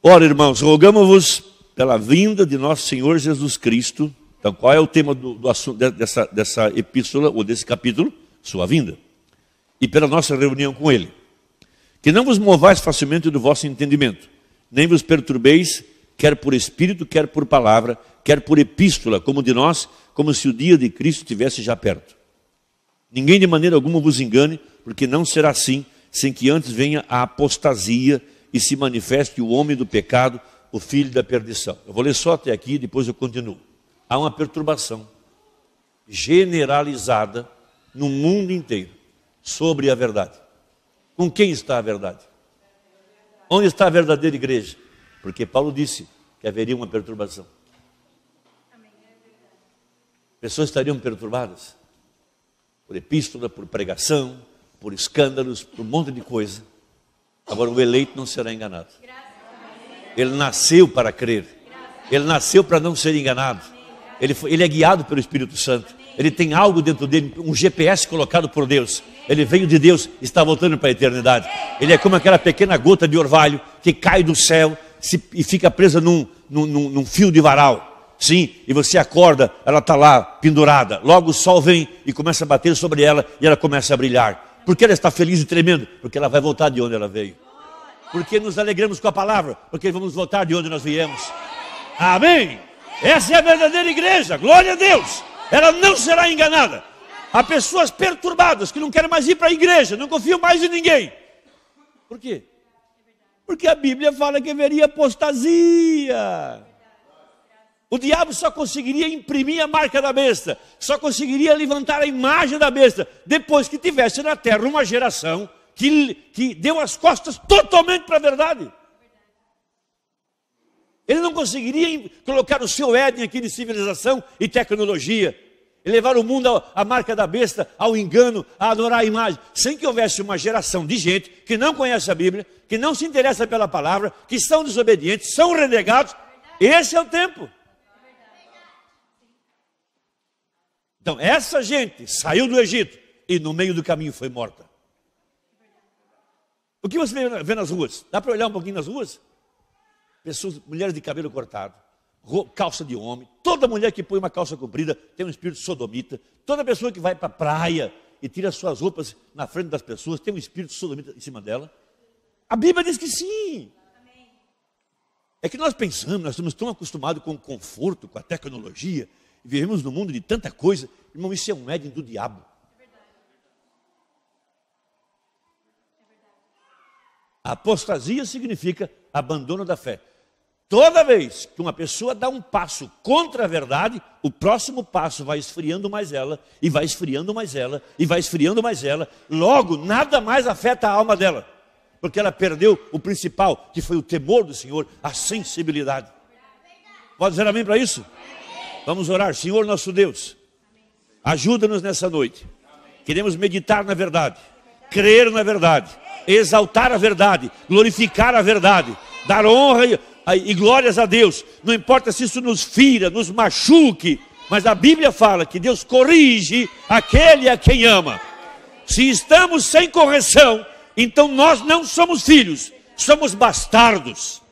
Ora, irmãos, rogamos-vos pela vinda de nosso Senhor Jesus Cristo. Então, qual é o tema do, do assunto, dessa, dessa epístola ou desse capítulo? Sua vinda. E pela nossa reunião com Ele. Que não vos movais facilmente do vosso entendimento, nem vos perturbeis, quer por espírito, quer por palavra, quer por epístola, como de nós, como se o dia de Cristo estivesse já perto. Ninguém de maneira alguma vos engane, porque não será assim, sem que antes venha a apostasia e se manifeste o homem do pecado, o filho da perdição. Eu vou ler só até aqui, depois eu continuo. Há uma perturbação generalizada no mundo inteiro sobre a verdade. Com quem está a verdade? Onde está a verdadeira igreja? Porque Paulo disse que haveria uma perturbação. Pessoas estariam perturbadas por epístola, por pregação, por escândalos, por um monte de coisa. Agora, o eleito não será enganado. Ele nasceu para crer. Ele nasceu para não ser enganado. Ele, foi, ele é guiado pelo Espírito Santo. Ele tem algo dentro dele, um GPS colocado por Deus. Ele veio de Deus e está voltando para a eternidade. Ele é como aquela pequena gota de orvalho que cai do céu se, e fica presa num, num, num fio de varal. Sim, e você acorda, ela está lá pendurada. Logo o sol vem e começa a bater sobre ela e ela começa a brilhar. Por que ela está feliz e tremendo? Porque ela vai voltar de onde ela veio. Porque nos alegramos com a palavra, porque vamos voltar de onde nós viemos. Amém? Essa é a verdadeira igreja, glória a Deus. Ela não será enganada. Há pessoas perturbadas que não querem mais ir para a igreja, não confiam mais em ninguém. Por quê? Porque a Bíblia fala que haveria apostasia. O diabo só conseguiria imprimir a marca da besta, só conseguiria levantar a imagem da besta, depois que tivesse na terra uma geração que, que deu as costas totalmente para a verdade. Ele não conseguiria colocar o seu Éden aqui de civilização e tecnologia. E levar o mundo à marca da besta, ao engano, a adorar a imagem, sem que houvesse uma geração de gente que não conhece a Bíblia, que não se interessa pela palavra, que são desobedientes, são renegados. Esse é o tempo. Então, essa gente saiu do Egito e no meio do caminho foi morta. O que você vê nas ruas? Dá para olhar um pouquinho nas ruas? Pessoas, mulheres de cabelo cortado, calça de homem. Toda mulher que põe uma calça comprida tem um espírito sodomita. Toda pessoa que vai para a praia e tira suas roupas na frente das pessoas tem um espírito sodomita em cima dela. A Bíblia diz que sim. É que nós pensamos, nós estamos tão acostumados com o conforto, com a tecnologia, vivemos num mundo de tanta coisa, irmão, isso é um médium do diabo. Apostasia significa abandono da fé. Toda vez que uma pessoa dá um passo contra a verdade, o próximo passo vai esfriando mais ela, e vai esfriando mais ela, e vai esfriando mais ela. Logo, nada mais afeta a alma dela, porque ela perdeu o principal, que foi o temor do Senhor, a sensibilidade. Pode dizer amém para isso? Vamos orar. Senhor nosso Deus, ajuda-nos nessa noite. Queremos meditar na verdade, crer na verdade exaltar a verdade, glorificar a verdade, dar honra e, e glórias a Deus. Não importa se isso nos fira, nos machuque, mas a Bíblia fala que Deus corrige aquele a quem ama. Se estamos sem correção, então nós não somos filhos, somos bastardos.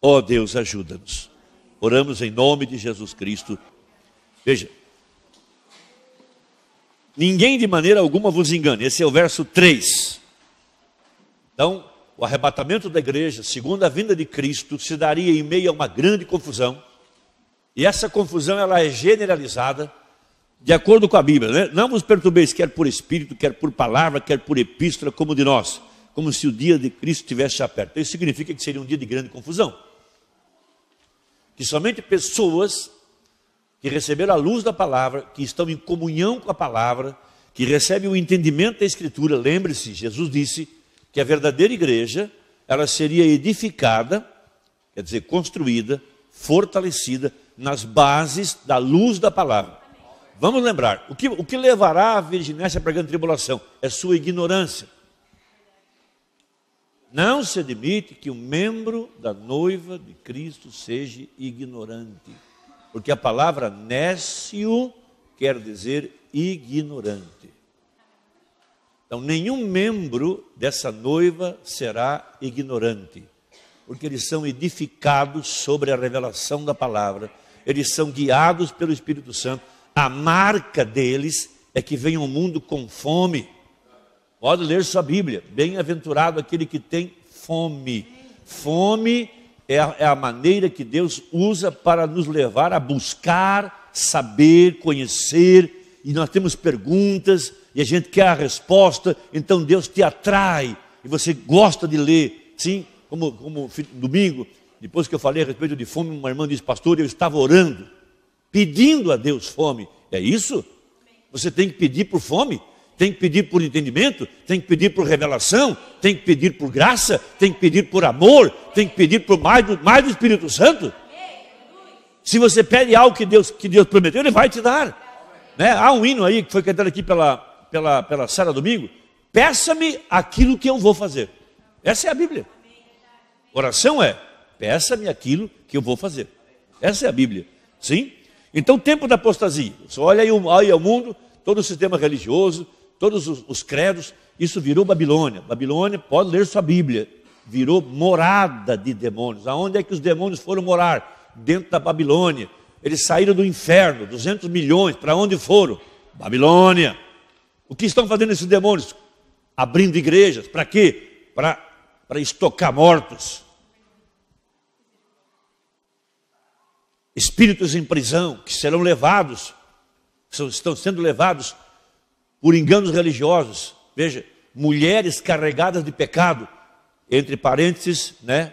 Ó oh Deus, ajuda-nos. Oramos em nome de Jesus Cristo. Veja, Ninguém de maneira alguma vos engane. Esse é o verso 3. Então, o arrebatamento da igreja, segundo a vinda de Cristo, se daria em meio a uma grande confusão. E essa confusão ela é generalizada de acordo com a Bíblia. Né? Não vos perturbeis, quer por espírito, quer por palavra, quer por epístola, como de nós. Como se o dia de Cristo estivesse já perto. Isso significa que seria um dia de grande confusão. Que somente pessoas que receberam a luz da palavra, que estão em comunhão com a palavra, que recebem o entendimento da Escritura. Lembre-se, Jesus disse que a verdadeira igreja ela seria edificada, quer dizer, construída, fortalecida nas bases da luz da palavra. Vamos lembrar, o que, o que levará a virginéscia para a grande tribulação? É sua ignorância. Não se admite que um membro da noiva de Cristo seja ignorante. Porque a palavra nécio quer dizer ignorante. Então, nenhum membro dessa noiva será ignorante, porque eles são edificados sobre a revelação da palavra, eles são guiados pelo Espírito Santo. A marca deles é que vem ao mundo com fome. Pode ler sua Bíblia. Bem-aventurado aquele que tem fome. Fome é a, é a maneira que Deus usa para nos levar a buscar, saber, conhecer, e nós temos perguntas e a gente quer a resposta, então Deus te atrai e você gosta de ler, sim? Como, como domingo, depois que eu falei a respeito de fome, uma irmã disse, pastor, eu estava orando, pedindo a Deus fome. É isso? Você tem que pedir por fome? tem que pedir por entendimento, tem que pedir por revelação, tem que pedir por graça, tem que pedir por amor, tem que pedir por mais do, mais do Espírito Santo. Se você pede algo que Deus, que Deus prometeu, Ele vai te dar. Né? Há um hino aí que foi cantado aqui pela, pela, pela Sara Domingo: Peça-me aquilo que eu vou fazer. Essa é a Bíblia. Oração é: Peça-me aquilo que eu vou fazer. Essa é a Bíblia. Sim? Então, tempo da apostasia. Você olha aí, olha aí o mundo, todo o sistema religioso, todos os, os credos, isso virou Babilônia. Babilônia, pode ler sua Bíblia, virou morada de demônios. Aonde é que os demônios foram morar? Dentro da Babilônia. Eles saíram do inferno, 200 milhões, para onde foram? Babilônia. O que estão fazendo esses demônios? Abrindo igrejas, para quê? Para estocar mortos. Espíritos em prisão que serão levados, estão sendo levados por enganos religiosos. Veja, mulheres carregadas de pecado, entre parênteses, né?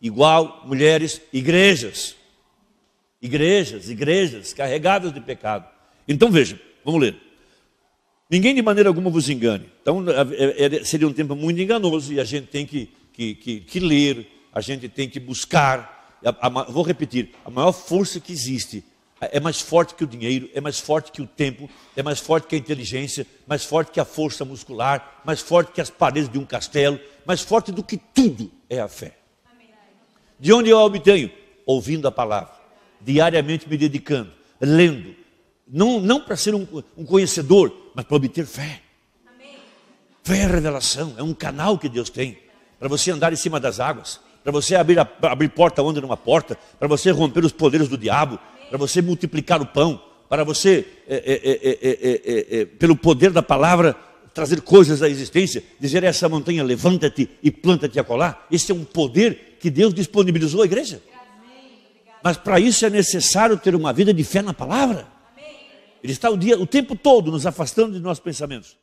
Igual mulheres, igrejas. Igrejas, igrejas carregadas de pecado. Então veja, vamos ler. Ninguém de maneira alguma vos engane. Então é, é, é, seria um tempo muito enganoso e a gente tem que, que, que, que ler, a gente tem que buscar. vou repetir: a maior força que existe é mais forte que o dinheiro, é mais forte que o tempo, é mais forte que a inteligência, mais forte que a força muscular, mais forte que as paredes de um castelo, mais forte do que tudo é a fé. De onde eu a obtenho? Ouvindo a palavra, diariamente me dedicando, lendo, não, não para ser um, um, conhecedor, mas para obter fé. Fé é revelação, é um canal que Deus tem para você andar em cima das águas para você abrir, a, abrir porta onde não há porta, para você romper os poderes do diabo, para você multiplicar o pão, para você, é é é, é, é, é, pelo poder da palavra, trazer coisas à existência, dizer a essa montanha, levanta-te e planta-te a colar. Esse é um poder que Deus disponibilizou à igreja. Mas para isso é necessário ter uma vida de fé na palavra. Ele está o, dia, o tempo todo nos afastando de nossos pensamentos.